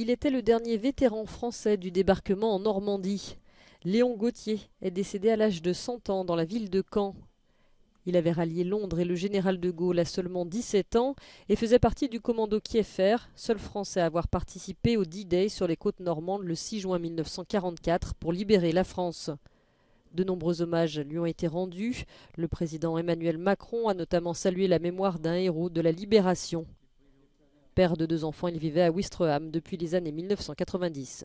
Il était le dernier vétéran français du débarquement en Normandie. Léon Gauthier est décédé à l'âge de 100 ans dans la ville de Caen. Il avait rallié Londres et le général de Gaulle à seulement 17 ans et faisait partie du commando Kieffer, seul français à avoir participé au D-Day sur les côtes normandes le 6 juin 1944 pour libérer la France. De nombreux hommages lui ont été rendus. Le président Emmanuel Macron a notamment salué la mémoire d'un héros de la libération. Père de deux enfants, il vivait à Wistreham depuis les années 1990.